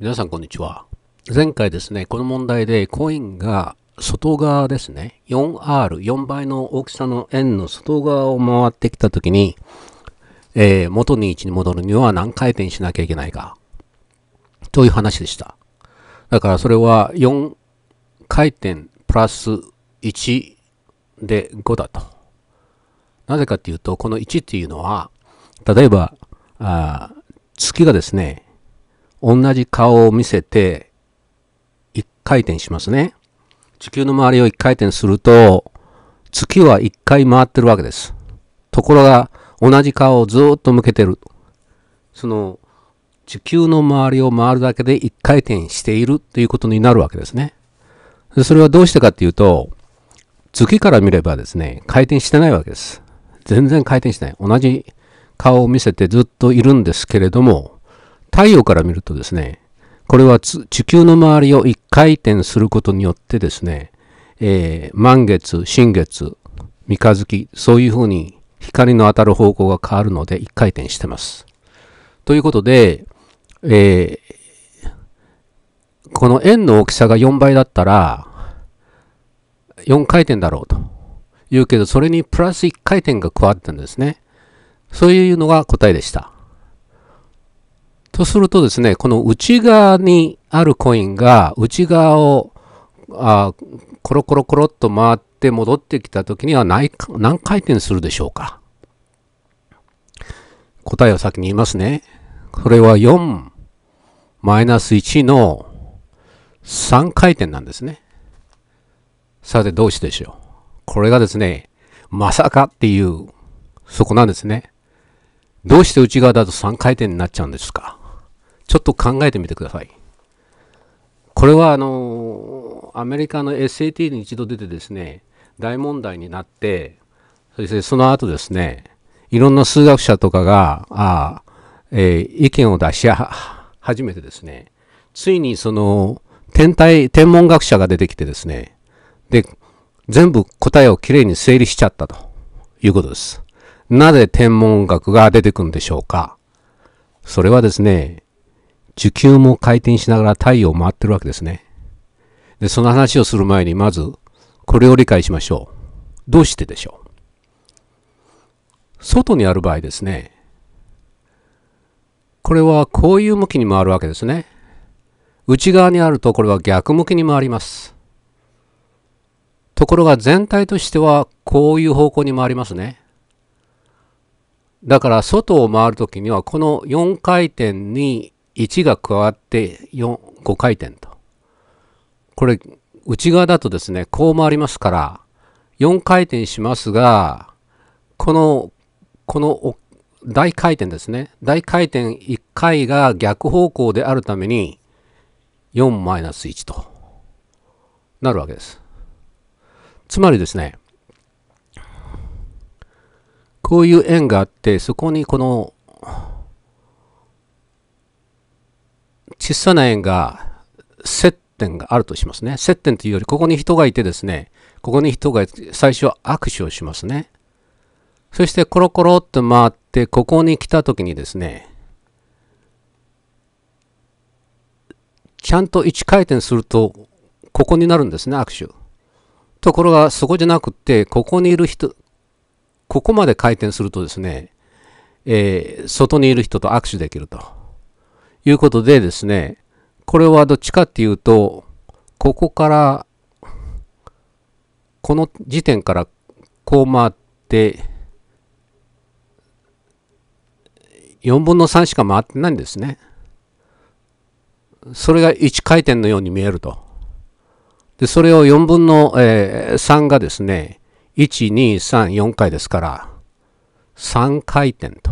皆さんこんにちは。前回ですね、この問題でコインが外側ですね、4R、4倍の大きさの円の外側を回ってきたときに、えー、元に位置に戻るには何回転しなきゃいけないか、という話でした。だからそれは4回転プラス1で5だと。なぜかっていうと、この1っていうのは、例えば、あ月がですね、同じ顔を見せて、一回転しますね。地球の周りを一回転すると、月は一回回ってるわけです。ところが、同じ顔をずっと向けてる。その、地球の周りを回るだけで一回転しているということになるわけですね。それはどうしてかっていうと、月から見ればですね、回転してないわけです。全然回転しない。同じ顔を見せてずっといるんですけれども、太陽から見るとですね、これは地球の周りを1回転することによってですね、えー、満月、新月、三日月、そういうふうに光の当たる方向が変わるので1回転してます。ということで、えー、この円の大きさが4倍だったら、4回転だろうと言うけど、それにプラス1回転が加わったんですね。そういうのが答えでした。とするとですね、この内側にあるコインが内側をあコロコロコロっと回って戻ってきた時には何何回転するでしょうか答えを先に言いますね。これは4マイナス1の3回転なんですね。さてどうしてでしょうこれがですね、まさかっていう、そこなんですね。どうして内側だと3回転になっちゃうんですかちょっと考えてみてください。これはあのアメリカの SAT に一度出てですね大問題になってそしてその後ですねいろんな数学者とかがあ、えー、意見を出し始めてですねついにその天体天文学者が出てきてですねで全部答えをきれいに整理しちゃったということです。なぜ天文学が出てくるんでしょうかそれはですね、地球も回転しながら太陽を回ってるわけですね。で、その話をする前に、まず、これを理解しましょう。どうしてでしょう外にある場合ですね。これはこういう向きに回るわけですね。内側にあるとこれは逆向きに回ります。ところが全体としてはこういう方向に回りますね。だから外を回るときにはこの4回転に1が加わって4 5回転と。これ、内側だとですね、こう回りますから、4回転しますが、この、この大回転ですね。大回転1回が逆方向であるために、4-1となるわけです。つまりですね、こういう円があって、そこにこの小さな円が接点があるとしますね。接点というより、ここに人がいてですね、ここに人が最初は握手をしますね。そしてコロコロっと回って、ここに来た時にですね、ちゃんと1回転すると、ここになるんですね、握手。ところが、そこじゃなくて、ここにいる人、ここまで回転するとですね、えー、外にいる人と握手できると。いうことでですね、これはどっちかっていうと、ここから、この時点からこう回って、4分の3しか回ってないんですね。それが1回転のように見えると。で、それを4分の、えー、3がですね、1、2、3、4回ですから、3回転と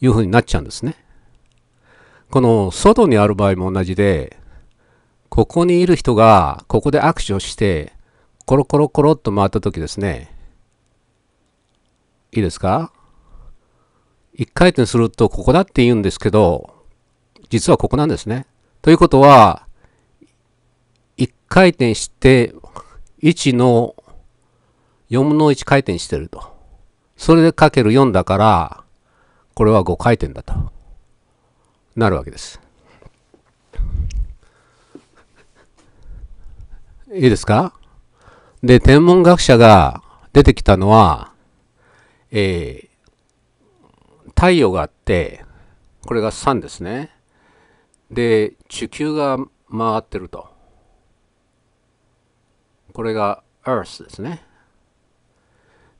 いうふうになっちゃうんですね。この外にある場合も同じで、ここにいる人がここで握手をして、コロコロコロっと回った時ですね。いいですか一回転するとここだって言うんですけど、実はここなんですね。ということは、一回転して、1の4分の1回転してると。それでかける4だから、これは5回転だと。なるわけです。いいですかで、天文学者が出てきたのは、えー、太陽があって、これが3ですね。で、地球が回ってると。これが Earth ですね。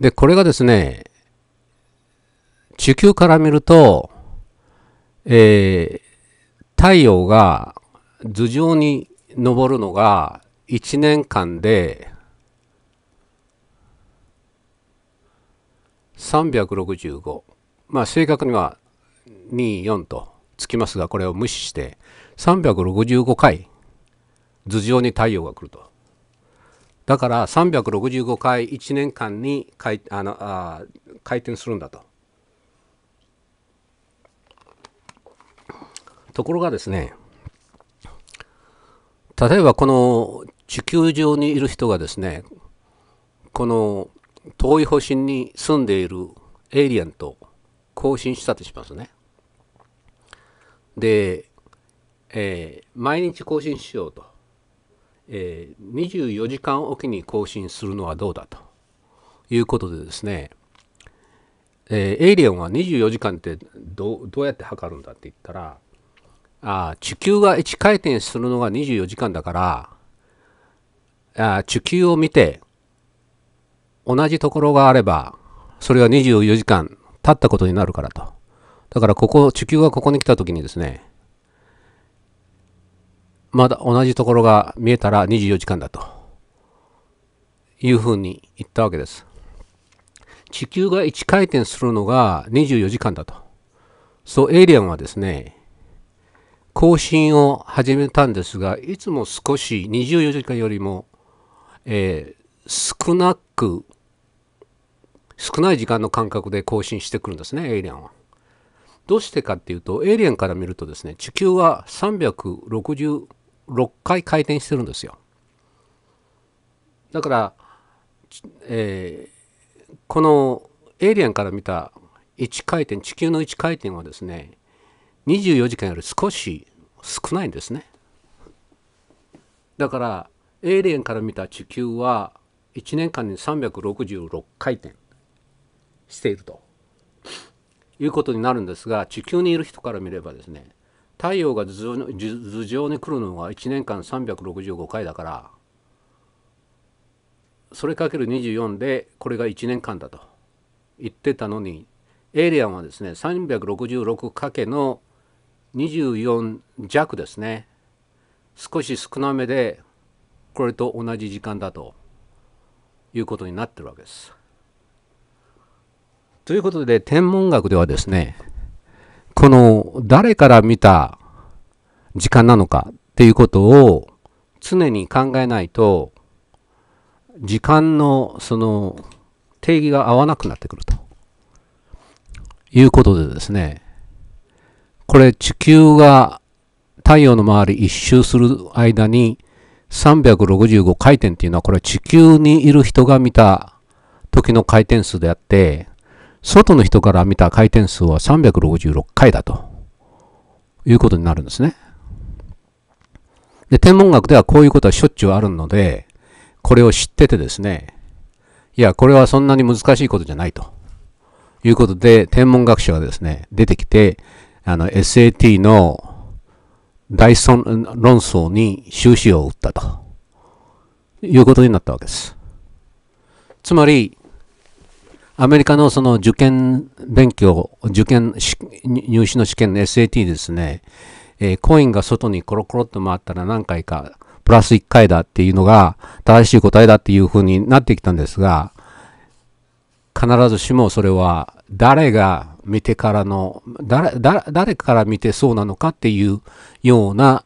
で、これがですね、地球から見ると、えー、太陽が頭上に昇るのが1年間で365まあ正確には24とつきますがこれを無視して365回頭上に太陽が来るとだから365回1年間にあのあ回転するんだとところがですね、例えばこの地球上にいる人がですね、この遠い星に住んでいるエイリアンと交信したとしますね。で、えー、毎日更新しようと、えー、24時間おきに更新するのはどうだということでですね、えー、エイリアンは24時間ってどうやって測るんだって言ったら、あ地球が1回転するのが24時間だから、あ地球を見て、同じところがあれば、それは24時間経ったことになるからと。だからここ、地球がここに来た時にですね、まだ同じところが見えたら24時間だと。いうふうに言ったわけです。地球が1回転するのが24時間だと。そう、エイリアンはですね、更新を始めたんですが、いつも少し24時間よりも、えー、少なく、少ない時間の間隔で更新してくるんですね、エイリアンは。どうしてかっていうと、エイリアンから見るとですね、地球は366回回転してるんですよ。だから、えー、このエイリアンから見た1回転、地球の1回転はですね、24時間より少し少ないんですねだからエイリアンから見た地球は1年間に366回転しているということになるんですが地球にいる人から見ればですね太陽が頭上に来るのは1年間365回だからそれかける24でこれが1年間だと言ってたのにエイリアンはですね366かけの24弱ですね少し少なめでこれと同じ時間だということになってるわけです。ということで天文学ではですねこの誰から見た時間なのかっていうことを常に考えないと時間のその定義が合わなくなってくるということでですねこれ地球が太陽の周り一周する間に365回転っていうのはこれ地球にいる人が見た時の回転数であって外の人から見た回転数は366回だということになるんですね。で天文学ではこういうことはしょっちゅうあるのでこれを知っててですねいやこれはそんなに難しいことじゃないということで天文学者がですね出てきてあの、SAT の大論争に終止を打ったということになったわけです。つまり、アメリカのその受験勉強、受験入試の試験の SAT ですね、えー、コインが外にコロコロっと回ったら何回か、プラス1回だっていうのが正しい答えだっていうふうになってきたんですが、必ずしもそれは誰が見てからの誰誰から見てそうなのかっていうような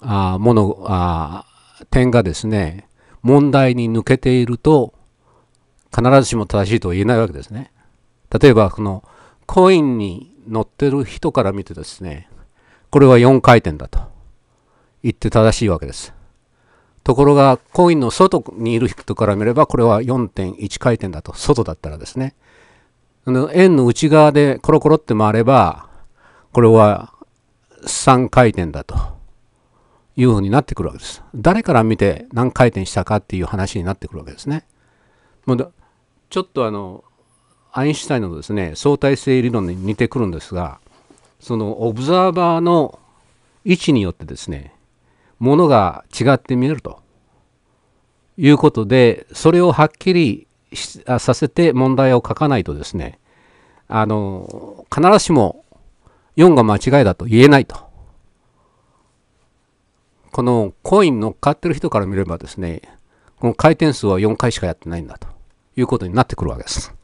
あものあ点がですね問題に抜けていると必ずしも正しいとは言えないわけですね。例えばこのコインに乗ってる人から見てですねこれは4回転だと言って正しいわけです。ところが、コインの外にいる人から見れば、これは4.1回転だと、外だったらですね。円の内側でコロコロって回れば、これは3回転だというふうになってくるわけです。誰から見て何回転したかっていう話になってくるわけですね。ちょっとあの、アインシュタインのですね、相対性理論に似てくるんですが、そのオブザーバーの位置によってですね、ものが違って見えるということでそれをはっきりさせて問題を書かないとですねあの必ずしも4が間違いだと言えないとこのコイン乗っかってる人から見ればですねこの回転数は4回しかやってないんだということになってくるわけです。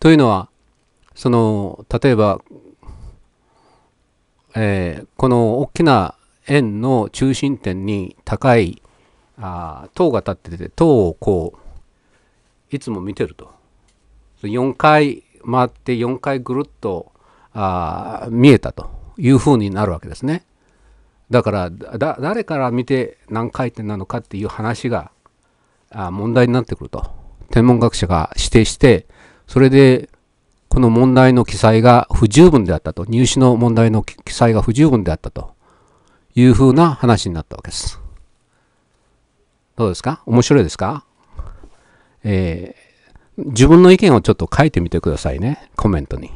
というのはその例えば、えー、この大きな円の中心点に高いあ塔が立ってて塔をこういつも見てると4回回って4回ぐるっとあ見えたというふうになるわけですねだから誰から見て何回転なのかっていう話があ問題になってくると天文学者が指定してそれでこの問題の記載が不十分であったと入試の問題の記載が不十分であったというふうな話になったわけです。どうですか面白いですかえー、自分の意見をちょっと書いてみてくださいね。コメントに。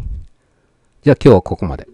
じゃあ今日はここまで。